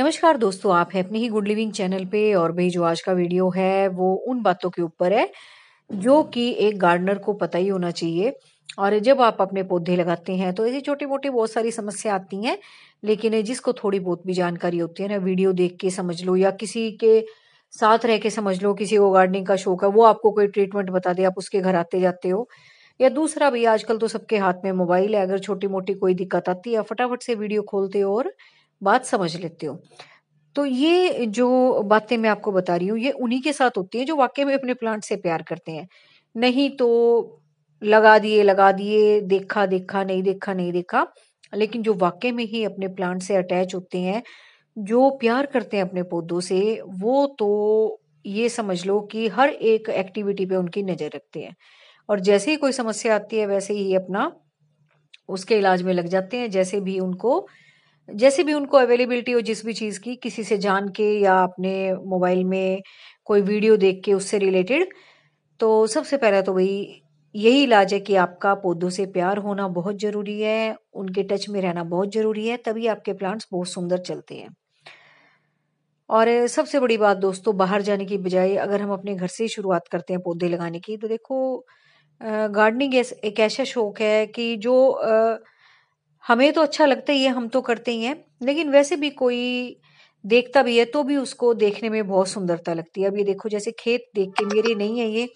नमस्कार दोस्तों आप है अपने ही गुड लिविंग चैनल पे और भाई जो आज का वीडियो है वो उन बातों के ऊपर है जो कि एक गार्डनर को पता ही होना चाहिए और जब आप अपने पौधे लगाते हैं तो ऐसी छोटी मोटी बहुत सारी समस्या आती हैं लेकिन जिसको थोड़ी बहुत भी जानकारी होती है ना वीडियो देख के समझ लो या किसी के साथ रह के समझ लो किसी को गार्डनिंग का शौक है वो आपको कोई ट्रीटमेंट बता दे आप उसके घर आते जाते हो या दूसरा भी आजकल तो सबके हाथ में मोबाइल है अगर छोटी मोटी कोई दिक्कत आती है फटाफट से वीडियो खोलते हो और बात समझ लेते हो तो ये जो बातें मैं आपको बता रही हूँ ये उन्हीं के साथ होती है जो वाकई में अपने प्लांट से प्यार करते हैं नहीं तो लगा दिए लगा दिए देखा देखा नहीं देखा नहीं देखा लेकिन जो वाकई में ही अपने प्लांट से अटैच होते हैं जो प्यार करते हैं अपने पौधों से वो तो ये समझ लो कि हर एक एक्टिविटी पे उनकी नज़र रखते हैं और जैसे ही कोई समस्या आती है वैसे ही अपना उसके इलाज में लग जाते हैं जैसे भी उनको जैसे भी उनको अवेलेबिलिटी हो जिस भी चीज़ की किसी से जान के या अपने मोबाइल में कोई वीडियो देख के उससे रिलेटेड तो सबसे पहला तो वही यही इलाज है कि आपका पौधों से प्यार होना बहुत ज़रूरी है उनके टच में रहना बहुत ज़रूरी है तभी आपके प्लांट्स बहुत सुंदर चलते हैं और सबसे बड़ी बात दोस्तों बाहर जाने की बजाय अगर हम अपने घर से ही शुरुआत करते हैं पौधे लगाने की तो देखो गार्डनिंग एक ऐसा शौक है कि जो आ, हमें तो अच्छा लगता ही है हम तो करते ही हैं लेकिन वैसे भी कोई देखता भी है तो भी उसको देखने में बहुत सुंदरता लगती है अब ये देखो जैसे खेत देख के मेरे नहीं है ये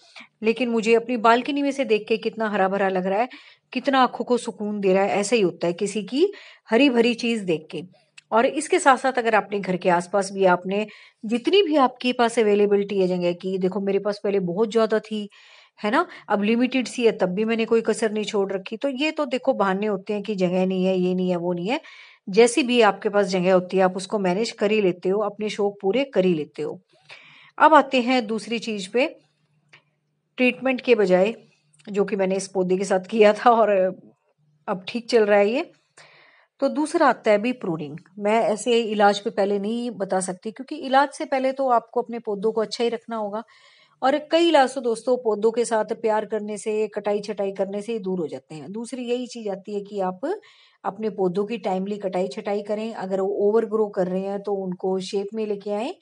लेकिन मुझे अपनी बालकनी में से देख के कितना हरा भरा लग रहा है कितना आंखों को सुकून दे रहा है ऐसा ही होता है किसी की हरी भरी चीज देख के और इसके साथ साथ अगर आपने घर के आसपास भी आपने जितनी भी आपके पास अवेलेबिलिटी है जगह की देखो मेरे पास पहले बहुत ज्यादा थी है ना अब लिमिटेड सी है तब भी मैंने कोई कसर नहीं छोड़ रखी तो ये तो देखो बहाने होते हैं कि जगह नहीं है ये नहीं है वो नहीं है जैसी भी आपके पास जगह होती है आप उसको मैनेज कर ही लेते हो अपने शौक पूरे कर ही लेते हो अब आते हैं दूसरी चीज पे ट्रीटमेंट के बजाय जो कि मैंने इस पौधे के साथ किया था और अब ठीक चल रहा है ये तो दूसरा आता है भी प्रूनिंग मैं ऐसे इलाज पे पहले नहीं बता सकती क्योंकि इलाज से पहले तो आपको अपने पौधों को अच्छा ही रखना होगा और कई लाशो दोस्तों पौधों के साथ प्यार करने से कटाई छटाई करने से दूर हो जाते हैं दूसरी यही चीज आती है कि आप अपने पौधों की टाइमली कटाई छटाई करें अगर वो ओवर ग्रो कर रहे हैं तो उनको शेप में लेके आए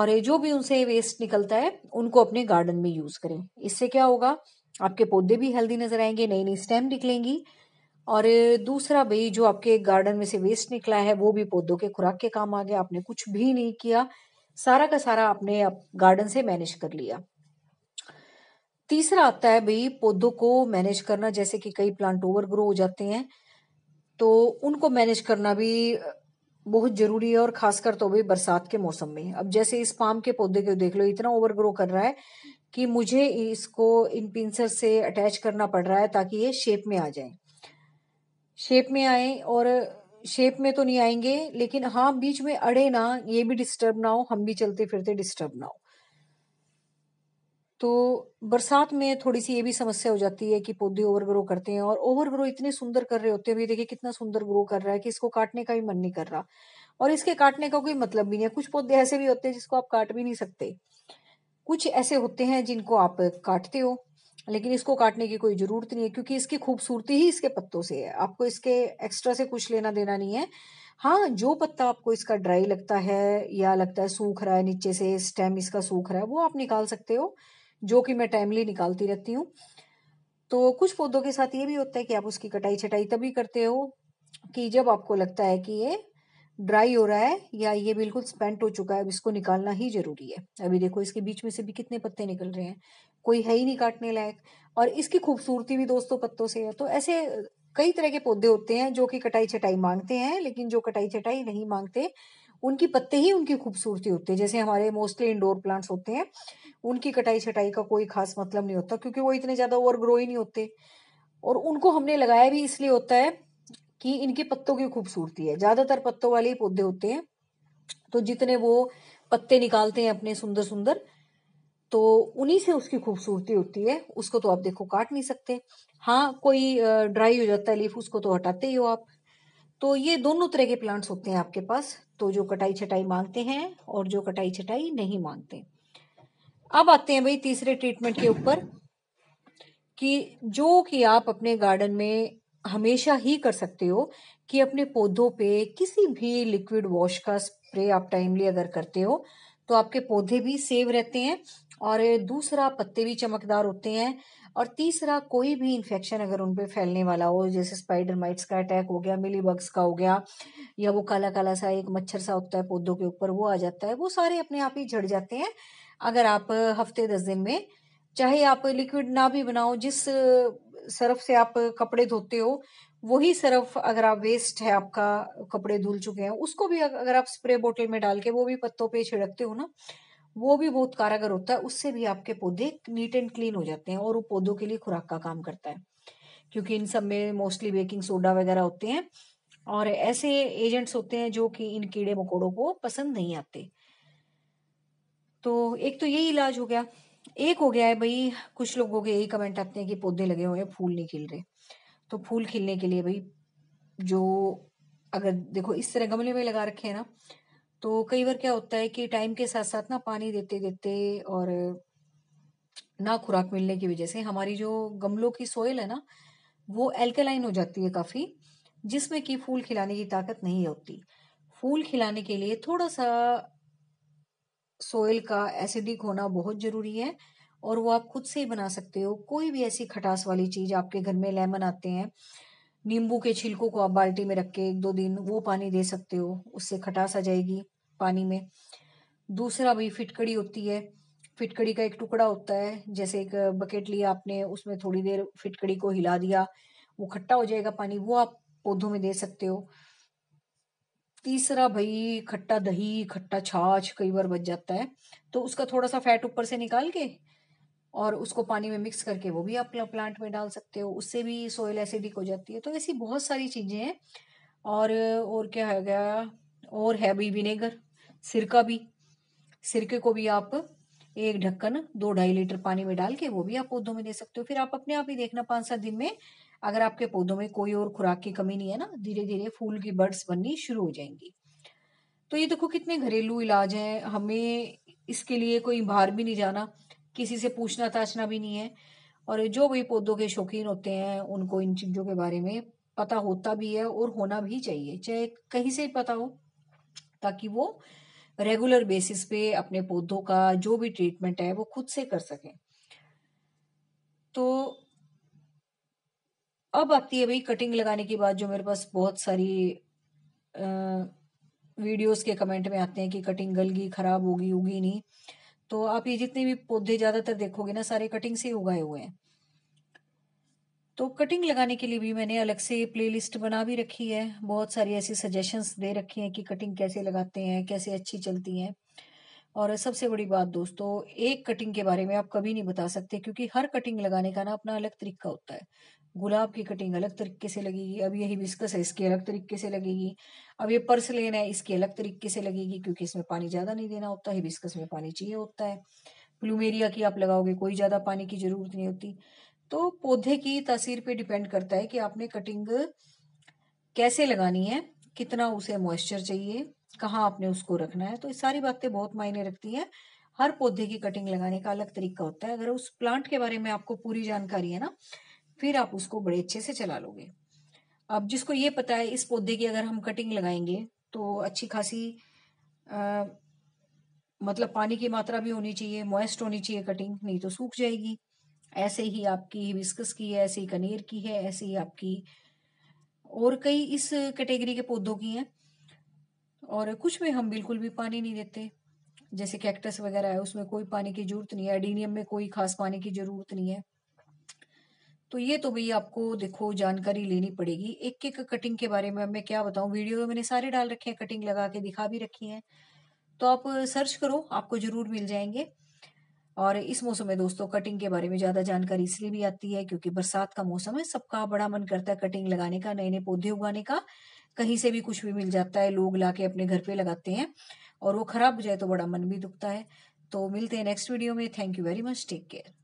और जो भी उनसे वेस्ट निकलता है उनको अपने गार्डन में यूज करें इससे क्या होगा आपके पौधे भी हेल्दी नजर आएंगे नई नई स्टेम निकलेंगी और दूसरा भाई जो आपके गार्डन में से वेस्ट निकला है वो भी पौधों के खुराक के काम आ गया आपने कुछ भी नहीं किया सारा का सारा आपने आप गार्डन से मैनेज कर लिया तीसरा आता है भाई पौधों को मैनेज करना जैसे कि कई प्लांट ओवर ग्रो हो जाते हैं तो उनको मैनेज करना भी बहुत जरूरी है और खासकर तो भाई बरसात के मौसम में अब जैसे इस पाम के पौधे को देख लो इतना ओवर ग्रो कर रहा है कि मुझे इसको इन पिंसर से अटैच करना पड़ रहा है ताकि ये शेप में आ जाए शेप में आए और शेप में तो नहीं आएंगे लेकिन हाँ बीच में अड़े ना ये भी डिस्टर्ब ना हो हम भी चलते फिरते डिस्टर्ब ना हो तो बरसात में थोड़ी सी ये भी समस्या हो जाती है कि पौधे ओवर ग्रो करते हैं और ओवर ग्रो इतने सुंदर कर रहे होते हैं भी देखिए कितना सुंदर ग्रो कर रहा है कि इसको काटने का भी मन नहीं कर रहा और इसके काटने का कोई मतलब भी नहीं है कुछ पौधे ऐसे भी होते हैं जिसको आप काट भी नहीं सकते कुछ ऐसे होते हैं जिनको आप काटते हो लेकिन इसको काटने की कोई ज़रूरत नहीं है क्योंकि इसकी खूबसूरती ही इसके पत्तों से है आपको इसके एक्स्ट्रा से कुछ लेना देना नहीं है हाँ जो पत्ता आपको इसका ड्राई लगता है या लगता है सूख रहा है नीचे से स्टेम इसका सूख रहा है वो आप निकाल सकते हो जो कि मैं टाइमली निकालती रहती हूँ तो कुछ पौधों के साथ ये भी होता है कि आप उसकी कटाई छटाई तभी करते हो कि जब आपको लगता है कि ये ड्राई हो रहा है या ये बिल्कुल स्पेंट हो चुका है अब इसको निकालना ही जरूरी है अभी देखो इसके बीच में से भी कितने पत्ते निकल रहे हैं कोई है ही नहीं काटने लायक और इसकी खूबसूरती भी दोस्तों पत्तों से है तो ऐसे कई तरह के पौधे होते हैं जो कि कटाई छटाई मांगते हैं लेकिन जो कटाई छटाई नहीं मांगते उनकी पत्ते ही उनकी खूबसूरती होती है जैसे हमारे मोस्टली इंडोर प्लांट्स होते हैं उनकी कटाई छटाई का कोई खास मतलब नहीं होता क्योंकि वो इतने ज्यादा ओवर ग्रो ही नहीं होते और उनको हमने लगाया भी इसलिए होता है कि इनके पत्तों की खूबसूरती है ज्यादातर पत्तों वाले ही पौधे होते हैं तो जितने वो पत्ते निकालते हैं अपने सुंदर सुंदर तो उन्हीं से उसकी खूबसूरती होती है उसको तो आप देखो काट नहीं सकते हाँ कोई ड्राई हो जाता है लीफ उसको तो हटाते ही हो आप तो ये दोनों तरह के प्लांट्स होते हैं आपके पास तो जो कटाई छटाई मांगते हैं और जो कटाई छटाई नहीं मांगते अब आते हैं भाई तीसरे ट्रीटमेंट के ऊपर कि जो कि आप अपने गार्डन में हमेशा ही कर सकते हो कि अपने पौधों पे किसी भी लिक्विड वॉश का स्प्रे आप टाइमली अगर करते हो तो आपके पौधे भी सेव रहते हैं और दूसरा पत्ते भी चमकदार होते हैं और तीसरा कोई भी इन्फेक्शन अगर उन पर फैलने वाला हो जैसे स्पाइडर माइट्स का अटैक हो गया मिली बग्स का हो गया या वो काला काला सा एक मच्छर सा होता है पौधों के ऊपर वो आ जाता है वो सारे अपने आप ही झड़ जाते हैं अगर आप हफ्ते दस दिन में चाहे आप लिक्विड ना भी बनाओ जिस सर्फ से आप कपड़े धोते हो वही सर्फ अगर आप वेस्ट है आपका कपड़े धुल चुके हैं उसको भी अगर आप स्प्रे बोतल में डाल के वो भी पत्तों पे छिड़कते हो ना वो भी बहुत कारगर होता है उससे भी आपके पौधे नीट एंड क्लीन हो जाते हैं और वो पौधों के लिए खुराक का काम करता है क्योंकि इन सब में मोस्टली बेकिंग सोडा वगैरह होते हैं और ऐसे एजेंट्स होते हैं जो कि इन कीड़े मकोड़ों को पसंद नहीं आते तो एक तो यही इलाज हो गया एक हो गया है भाई कुछ लोगों के यही कमेंट आते हैं कि पौधे लगे हुए हैं फूल नहीं खिल रहे तो फूल खिलने के लिए भाई जो अगर देखो इस तरह गमले में लगा रखे हैं ना तो कई बार क्या होता है कि टाइम के साथ साथ ना पानी देते देते और ना खुराक मिलने की वजह से हमारी जो गमलों की सोयल है ना वो एल्केलाइन हो जाती है काफी जिसमें कि फूल खिलाने की ताकत नहीं होती फूल खिलाने के लिए थोड़ा सा सोयल का एसिडिक होना बहुत जरूरी है और वो आप खुद से ही बना सकते हो कोई भी ऐसी खटास वाली चीज आपके घर में लेमन आते हैं नींबू के छिलकों को आप बाल्टी में रख के एक दो दिन वो पानी दे सकते हो उससे खटास आ जाएगी पानी में दूसरा भाई फिटकड़ी होती है फिटकड़ी का एक टुकड़ा होता है जैसे एक बकेट लिया आपने उसमें थोड़ी देर फिटकड़ी को हिला दिया वो खट्टा हो जाएगा पानी वो आप पौधों में दे सकते हो तीसरा भाई खट्टा दही खट्टा छाछ कई बार बच जाता है तो उसका थोड़ा सा फैट ऊपर से निकाल के और उसको पानी में मिक्स करके वो भी आप प्लांट में डाल सकते हो उससे भी सोयल एसिडिक हो जाती है तो ऐसी बहुत सारी चीजें हैं और और क्या है गया और है भी विनेगर सिरका भी सिरके को भी आप एक ढक्कन दो ढाई लीटर पानी में डाल के वो भी आप पौधों में दे सकते हो फिर आप अपने आप ही देखना पाँच सात दिन में अगर आपके पौधों में कोई और खुराक की कमी नहीं है ना धीरे धीरे फूल की बर्ड्स बननी शुरू हो जाएंगी तो ये देखो कितने घरेलू इलाज हैं हमें इसके लिए कोई बाहर भी नहीं जाना किसी से पूछना ताछना भी नहीं है और जो भी पौधों के शौकीन होते हैं उनको इन चीज़ों के बारे में पता होता भी है और होना भी चाहिए चाहे कहीं से पता हो ताकि वो रेगुलर बेसिस पे अपने पौधों का जो भी ट्रीटमेंट है वो खुद से कर सकें तो अब आती है भाई कटिंग लगाने के बाद जो मेरे पास बहुत सारी वीडियोस के कमेंट में आते हैं कि कटिंग गल गई खराब होगी उगी नहीं तो आप ये जितने भी पौधे ज्यादातर देखोगे ना सारे कटिंग से उगाए हुए हैं तो कटिंग लगाने के लिए भी मैंने अलग से प्लेलिस्ट बना भी रखी है बहुत सारी ऐसी सजेशंस दे रखी हैं कि कटिंग कैसे लगाते हैं कैसे अच्छी चलती हैं और सबसे बड़ी बात दोस्तों एक कटिंग के बारे में आप कभी नहीं बता सकते क्योंकि हर कटिंग लगाने का ना अपना अलग तरीका होता है गुलाब की कटिंग अलग तरीके से लगेगी अब यही बिस्कस है इसकी अलग तरीके से लगेगी अब ये पर्स लेना है इसकी अलग तरीके से लगेगी क्योंकि इसमें पानी ज़्यादा नहीं देना होता है बिस्कस में पानी चाहिए होता है प्लूमेरिया की आप लगाओगे कोई ज़्यादा पानी की ज़रूरत नहीं होती तो पौधे की तस्वीर पे डिपेंड करता है कि आपने कटिंग कैसे लगानी है कितना उसे मॉइस्चर चाहिए कहाँ आपने उसको रखना है तो ये सारी बातें बहुत मायने रखती हैं हर पौधे की कटिंग लगाने का अलग तरीका होता है अगर उस प्लांट के बारे में आपको पूरी जानकारी है ना फिर आप उसको बड़े अच्छे से चला लोगे अब जिसको ये पता है इस पौधे की अगर हम कटिंग लगाएंगे तो अच्छी खासी आ, मतलब पानी की मात्रा भी होनी चाहिए मॉइस्ट होनी चाहिए कटिंग नहीं तो सूख जाएगी ऐसे ही आपकी विस्कस की है ऐसे ही कनेर की है ऐसे ही आपकी और कई इस कैटेगरी के पौधों की हैं और कुछ में हम बिल्कुल भी पानी नहीं देते जैसे कैक्टस वगैरह है उसमें कोई पानी की जरूरत नहीं है एडीनियम में कोई खास पानी की जरूरत नहीं है तो ये तो भाई आपको देखो जानकारी लेनी पड़ेगी एक एक कटिंग के बारे में मैं क्या बताऊं वीडियो तो में मैंने सारे डाल रखे हैं कटिंग लगा के दिखा भी रखी है तो आप सर्च करो आपको जरूर मिल जाएंगे और इस मौसम में दोस्तों कटिंग के बारे में ज्यादा जानकारी इसलिए भी आती है क्योंकि बरसात का मौसम है सबका बड़ा मन करता है कटिंग लगाने का नए नए पौधे उगाने का कहीं से भी कुछ भी मिल जाता है लोग लाके अपने घर पे लगाते हैं और वो खराब हो जाए तो बड़ा मन भी दुखता है तो मिलते हैं नेक्स्ट वीडियो में thank you very much take care